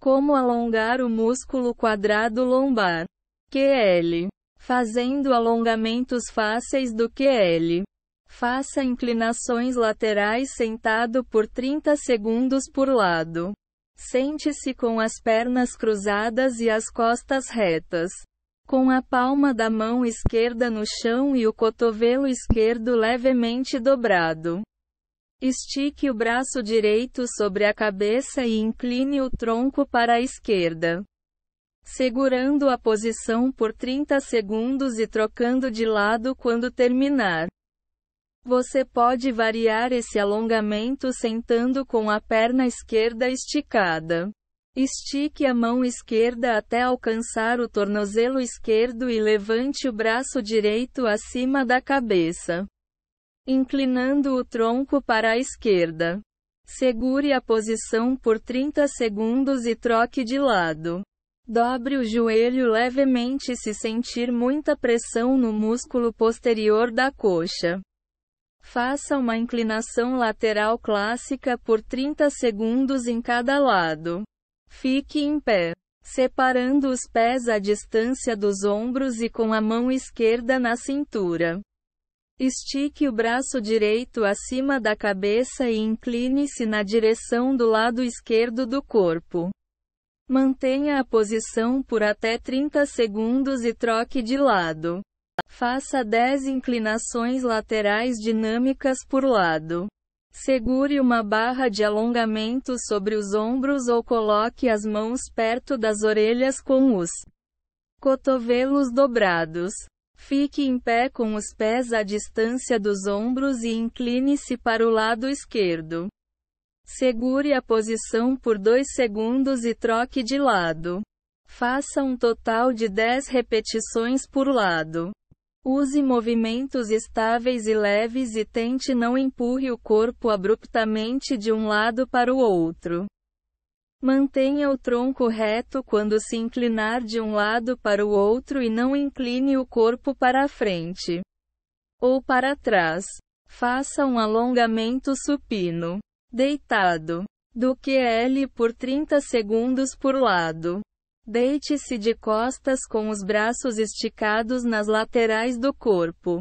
Como alongar o músculo quadrado lombar. QL. Fazendo alongamentos fáceis do QL. Faça inclinações laterais sentado por 30 segundos por lado. Sente-se com as pernas cruzadas e as costas retas. Com a palma da mão esquerda no chão e o cotovelo esquerdo levemente dobrado. Estique o braço direito sobre a cabeça e incline o tronco para a esquerda. Segurando a posição por 30 segundos e trocando de lado quando terminar. Você pode variar esse alongamento sentando com a perna esquerda esticada. Estique a mão esquerda até alcançar o tornozelo esquerdo e levante o braço direito acima da cabeça inclinando o tronco para a esquerda. Segure a posição por 30 segundos e troque de lado. Dobre o joelho levemente se sentir muita pressão no músculo posterior da coxa. Faça uma inclinação lateral clássica por 30 segundos em cada lado. Fique em pé, separando os pés à distância dos ombros e com a mão esquerda na cintura. Estique o braço direito acima da cabeça e incline-se na direção do lado esquerdo do corpo. Mantenha a posição por até 30 segundos e troque de lado. Faça 10 inclinações laterais dinâmicas por lado. Segure uma barra de alongamento sobre os ombros ou coloque as mãos perto das orelhas com os cotovelos dobrados. Fique em pé com os pés à distância dos ombros e incline-se para o lado esquerdo. Segure a posição por 2 segundos e troque de lado. Faça um total de 10 repetições por lado. Use movimentos estáveis e leves e tente não empurre o corpo abruptamente de um lado para o outro. Mantenha o tronco reto quando se inclinar de um lado para o outro e não incline o corpo para a frente ou para trás. Faça um alongamento supino, deitado, do QL por 30 segundos por lado. Deite-se de costas com os braços esticados nas laterais do corpo.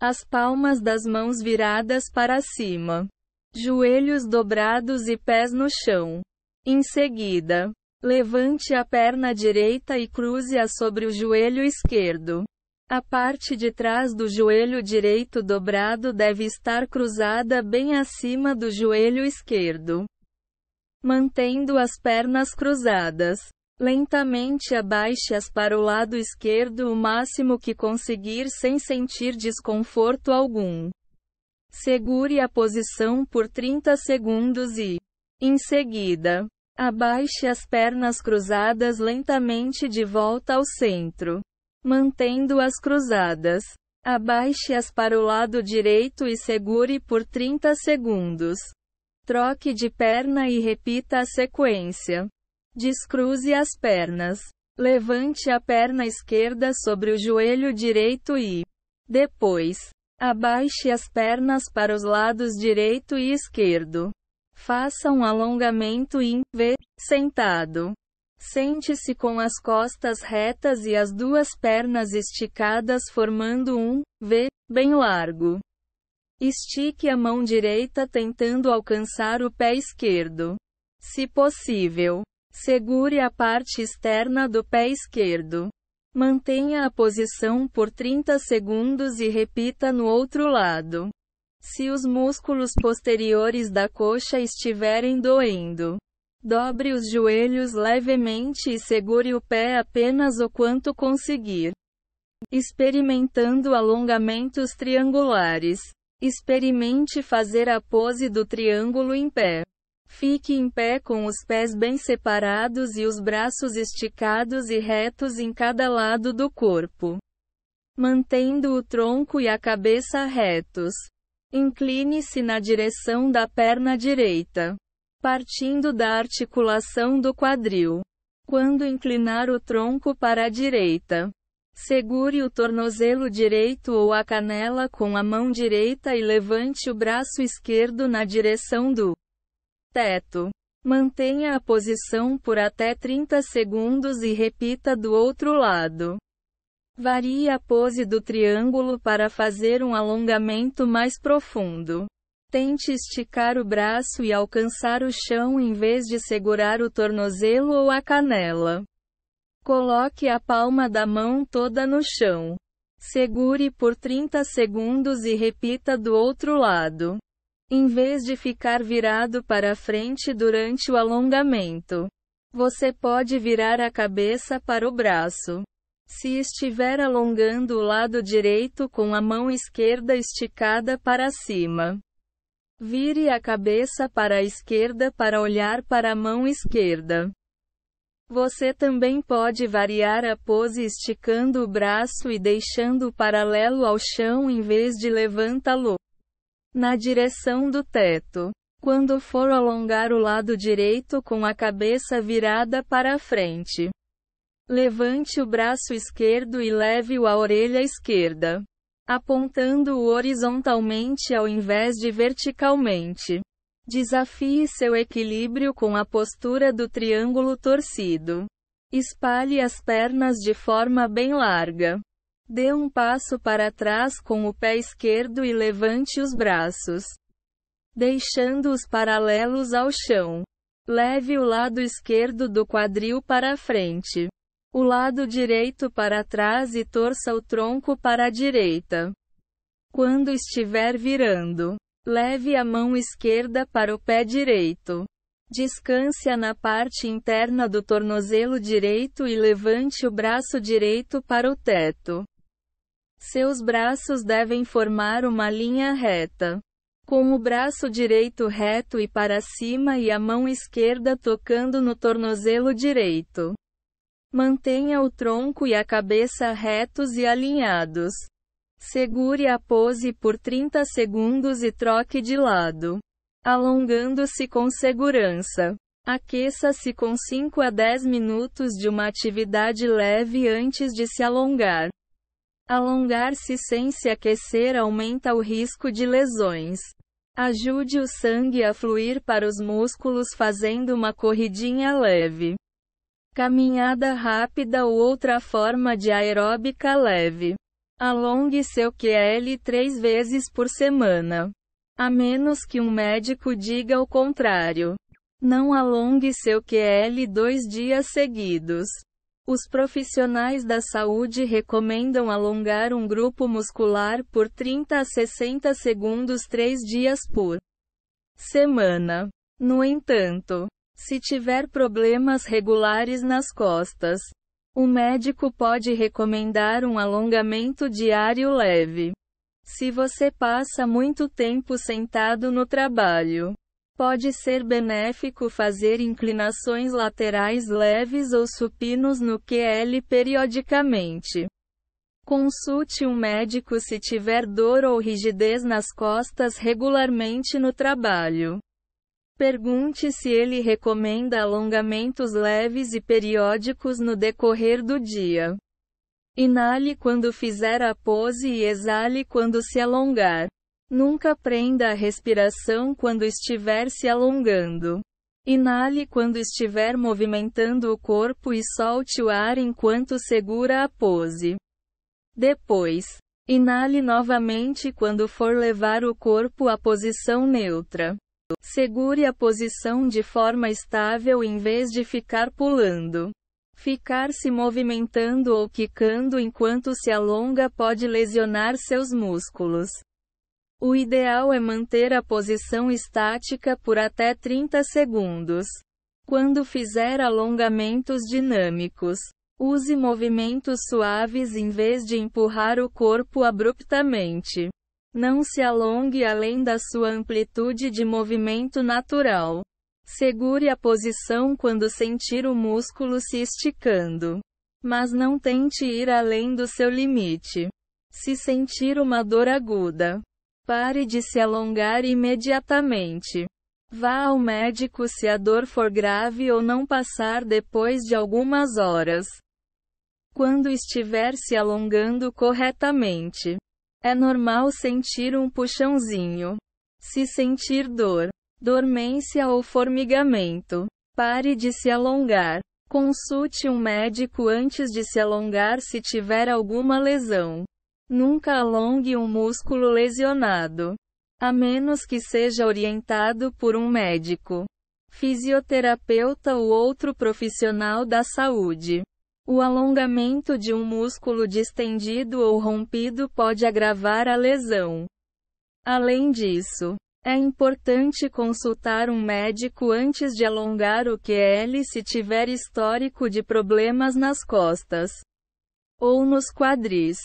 As palmas das mãos viradas para cima. Joelhos dobrados e pés no chão. Em seguida, levante a perna direita e cruze-a sobre o joelho esquerdo. A parte de trás do joelho direito dobrado deve estar cruzada bem acima do joelho esquerdo. Mantendo as pernas cruzadas, lentamente abaixe-as para o lado esquerdo o máximo que conseguir sem sentir desconforto algum. Segure a posição por 30 segundos e, em seguida, Abaixe as pernas cruzadas lentamente de volta ao centro, mantendo-as cruzadas. Abaixe-as para o lado direito e segure por 30 segundos. Troque de perna e repita a sequência. Descruze as pernas. Levante a perna esquerda sobre o joelho direito e, depois, abaixe as pernas para os lados direito e esquerdo. Faça um alongamento em V, sentado. Sente-se com as costas retas e as duas pernas esticadas formando um V bem largo. Estique a mão direita tentando alcançar o pé esquerdo. Se possível, segure a parte externa do pé esquerdo. Mantenha a posição por 30 segundos e repita no outro lado. Se os músculos posteriores da coxa estiverem doendo, dobre os joelhos levemente e segure o pé apenas o quanto conseguir. Experimentando alongamentos triangulares. Experimente fazer a pose do triângulo em pé. Fique em pé com os pés bem separados e os braços esticados e retos em cada lado do corpo. Mantendo o tronco e a cabeça retos. Incline-se na direção da perna direita, partindo da articulação do quadril. Quando inclinar o tronco para a direita, segure o tornozelo direito ou a canela com a mão direita e levante o braço esquerdo na direção do teto. Mantenha a posição por até 30 segundos e repita do outro lado. Varie a pose do triângulo para fazer um alongamento mais profundo. Tente esticar o braço e alcançar o chão em vez de segurar o tornozelo ou a canela. Coloque a palma da mão toda no chão. Segure por 30 segundos e repita do outro lado. Em vez de ficar virado para frente durante o alongamento, você pode virar a cabeça para o braço. Se estiver alongando o lado direito com a mão esquerda esticada para cima, vire a cabeça para a esquerda para olhar para a mão esquerda. Você também pode variar a pose esticando o braço e deixando-o paralelo ao chão em vez de levantá-lo na direção do teto. Quando for alongar o lado direito com a cabeça virada para a frente, Levante o braço esquerdo e leve-o à orelha esquerda, apontando-o horizontalmente ao invés de verticalmente. Desafie seu equilíbrio com a postura do triângulo torcido. Espalhe as pernas de forma bem larga. Dê um passo para trás com o pé esquerdo e levante os braços, deixando-os paralelos ao chão. Leve o lado esquerdo do quadril para a frente o lado direito para trás e torça o tronco para a direita. Quando estiver virando, leve a mão esquerda para o pé direito. descanse na parte interna do tornozelo direito e levante o braço direito para o teto. Seus braços devem formar uma linha reta. Com o braço direito reto e para cima e a mão esquerda tocando no tornozelo direito. Mantenha o tronco e a cabeça retos e alinhados. Segure a pose por 30 segundos e troque de lado, alongando-se com segurança. Aqueça-se com 5 a 10 minutos de uma atividade leve antes de se alongar. Alongar-se sem se aquecer aumenta o risco de lesões. Ajude o sangue a fluir para os músculos fazendo uma corridinha leve. Caminhada rápida ou outra forma de aeróbica leve. Alongue seu QL três vezes por semana. A menos que um médico diga o contrário. Não alongue seu QL dois dias seguidos. Os profissionais da saúde recomendam alongar um grupo muscular por 30 a 60 segundos três dias por semana. No entanto, se tiver problemas regulares nas costas, o médico pode recomendar um alongamento diário leve. Se você passa muito tempo sentado no trabalho, pode ser benéfico fazer inclinações laterais leves ou supinos no QL periodicamente. Consulte um médico se tiver dor ou rigidez nas costas regularmente no trabalho. Pergunte se ele recomenda alongamentos leves e periódicos no decorrer do dia. Inale quando fizer a pose e exale quando se alongar. Nunca prenda a respiração quando estiver se alongando. Inale quando estiver movimentando o corpo e solte o ar enquanto segura a pose. Depois, inale novamente quando for levar o corpo à posição neutra. Segure a posição de forma estável em vez de ficar pulando. Ficar se movimentando ou quicando enquanto se alonga pode lesionar seus músculos. O ideal é manter a posição estática por até 30 segundos. Quando fizer alongamentos dinâmicos, use movimentos suaves em vez de empurrar o corpo abruptamente. Não se alongue além da sua amplitude de movimento natural. Segure a posição quando sentir o músculo se esticando. Mas não tente ir além do seu limite. Se sentir uma dor aguda, pare de se alongar imediatamente. Vá ao médico se a dor for grave ou não passar depois de algumas horas. Quando estiver se alongando corretamente, é normal sentir um puxãozinho. Se sentir dor, dormência ou formigamento, pare de se alongar. Consulte um médico antes de se alongar se tiver alguma lesão. Nunca alongue um músculo lesionado, a menos que seja orientado por um médico, fisioterapeuta ou outro profissional da saúde. O alongamento de um músculo distendido ou rompido pode agravar a lesão. Além disso, é importante consultar um médico antes de alongar o QL se tiver histórico de problemas nas costas ou nos quadris.